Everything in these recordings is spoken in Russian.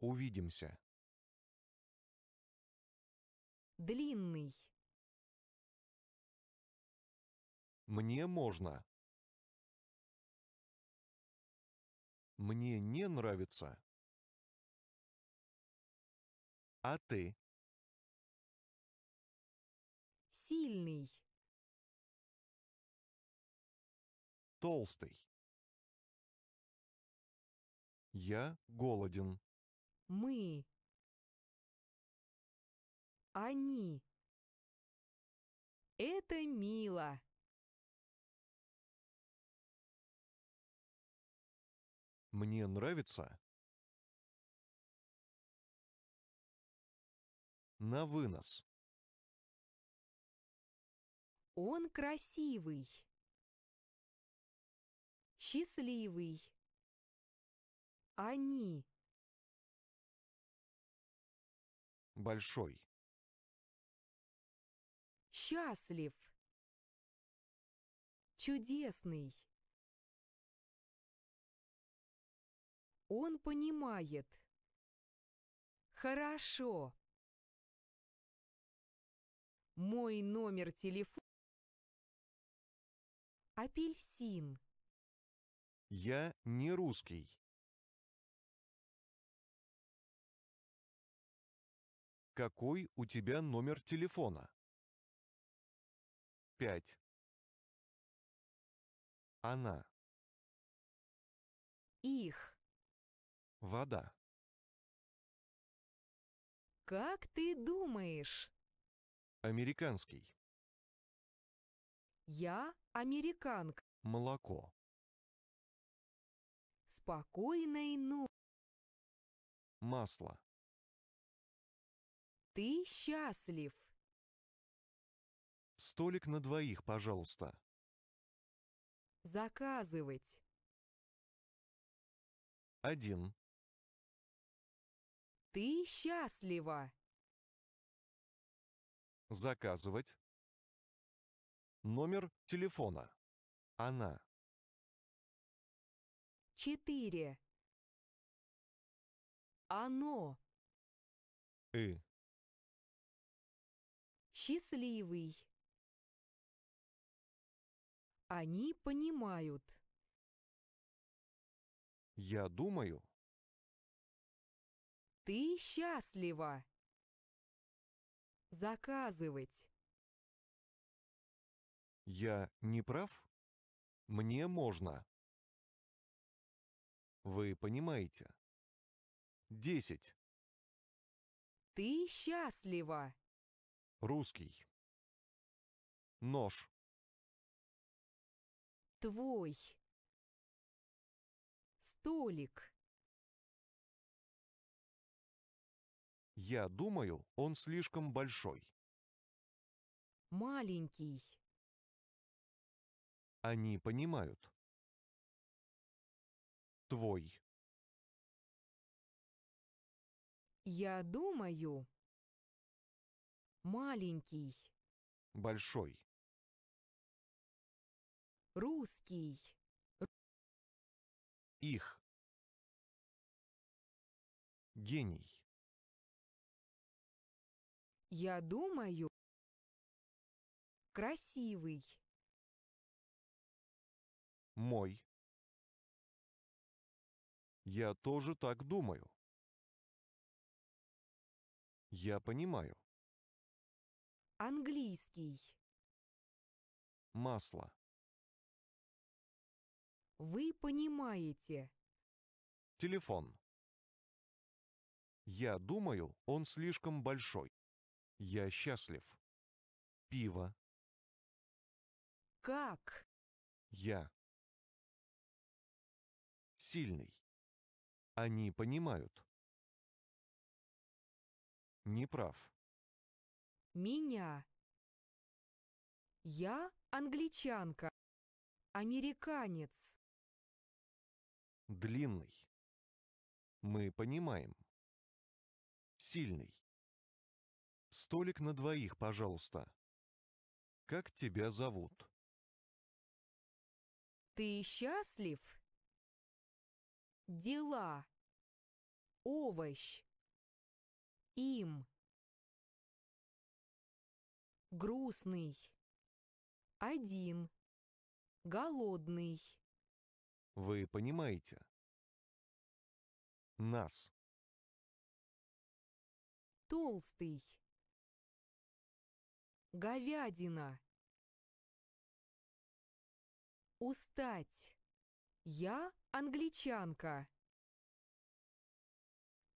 Увидимся. Длинный. Мне можно. Мне не нравится. А ты? Сильный. Толстый. Я голоден. Мы. Они. Это мило. Мне нравится. На вынос. Он красивый. Счастливый. Они. Большой. Счастлив. Чудесный. Он понимает. Хорошо. Мой номер телефона. Апельсин. Я не русский. Какой у тебя номер телефона? 5. Она. Их. Вода. Как ты думаешь? Американский. Я американка. Молоко. Спокойной ну. Масло ты счастлив. Столик на двоих, пожалуйста. Заказывать. Один. Ты счастлива. Заказывать. Номер телефона. Она. Четыре. Оно. И. Счастливый. Они понимают. Я думаю. Ты счастлива. Заказывать. Я не прав? Мне можно. Вы понимаете. Десять. Ты счастлива. Русский. Нож. Твой. Столик. Я думаю, он слишком большой. Маленький. Они понимают. Твой. Я думаю, Маленький. Большой. Русский. Их. Гений. Я думаю. Красивый. Мой. Я тоже так думаю. Я понимаю. Английский. Масло. Вы понимаете. Телефон. Я думаю, он слишком большой. Я счастлив. Пиво. Как? Я. Сильный. Они понимают. Неправ меня. Я англичанка, американец. Длинный. Мы понимаем. Сильный. Столик на двоих, пожалуйста. Как тебя зовут? Ты счастлив? Дела. Овощ. Им грустный, один, голодный. Вы понимаете? Нас. Толстый. Говядина. Устать. Я англичанка.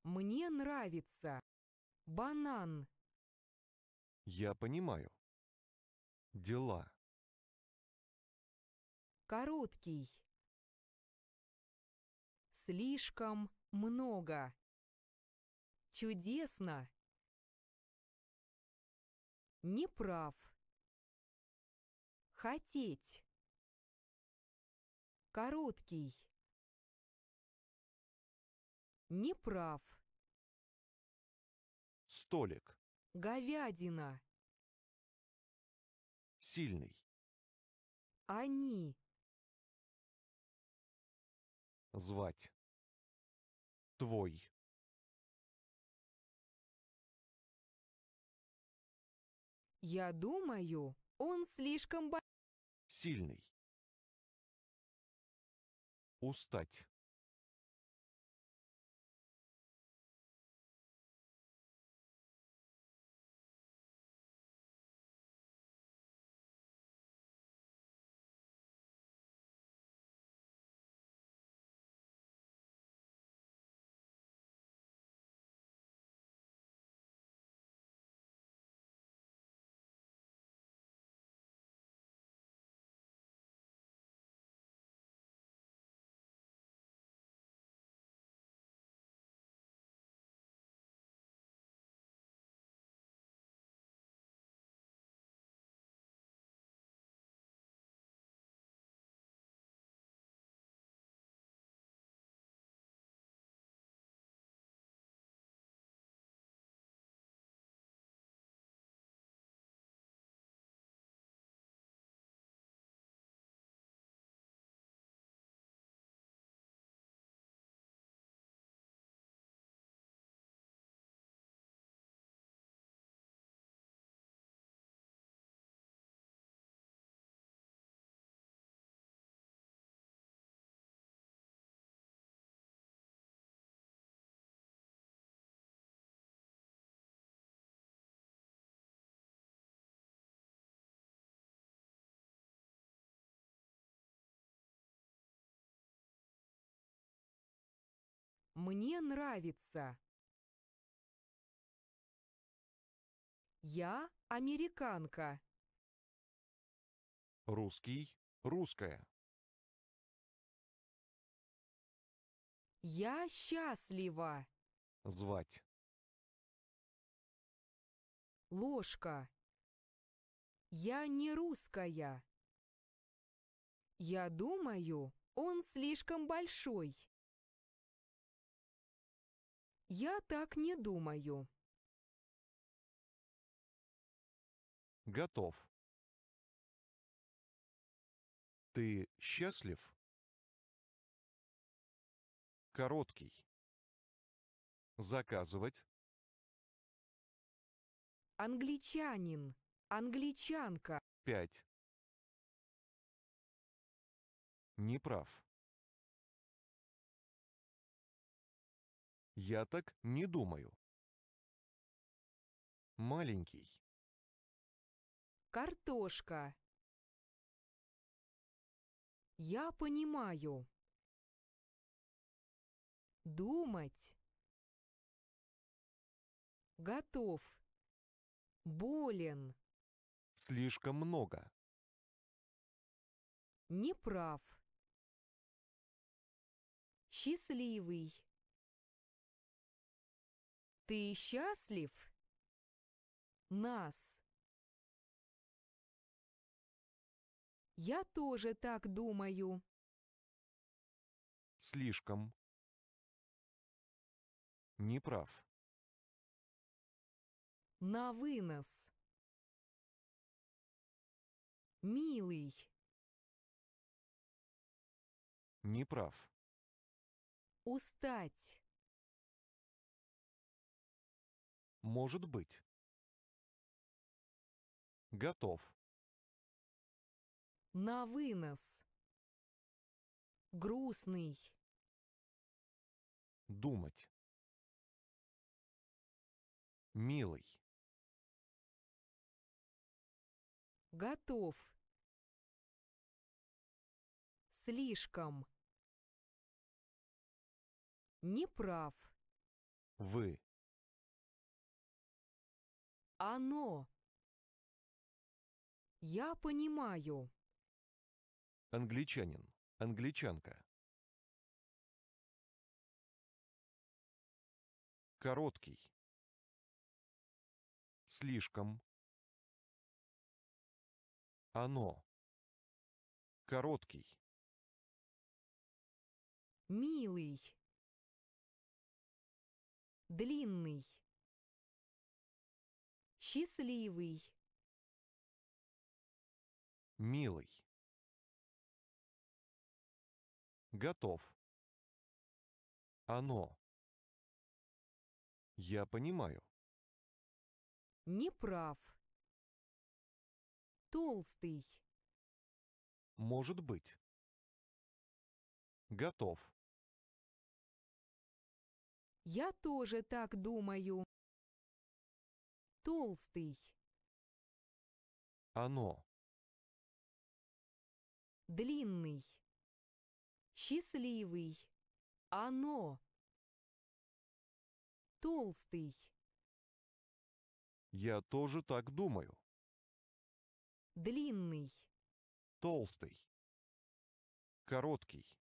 Мне нравится. Банан. Я понимаю. Дела. Короткий. Слишком много. Чудесно. Неправ. Хотеть. Короткий. Неправ. Столик. Говядина. Сильный. Они. Звать. Твой. Я думаю, он слишком бо... Сильный. Устать. Мне нравится. Я американка. Русский, русская. Я счастлива. Звать. Ложка. Я не русская. Я думаю, он слишком большой. Я так не думаю. Готов. Ты счастлив? Короткий. Заказывать. Англичанин. Англичанка. Пять. Неправ. Я так не думаю. Маленький. Картошка. Я понимаю. Думать. Готов. Болен. Слишком много. Неправ. Счастливый. Ты счастлив? Нас. Я тоже так думаю. Слишком. Неправ. На вынос. Милый. Неправ. Устать. может быть. Готов. На вынос. Грустный. Думать. Милый. Готов. Слишком. Неправ. Вы. Оно. Я понимаю. Англичанин. Англичанка. Короткий. Слишком. Оно. Короткий. Милый. Длинный. Счастливый. Милый. Готов. Оно. Я понимаю. Неправ. Толстый. Может быть. Готов. Я тоже так думаю. Толстый. Оно. Длинный. Счастливый. Оно. Толстый. Я тоже так думаю. Длинный. Толстый. Короткий.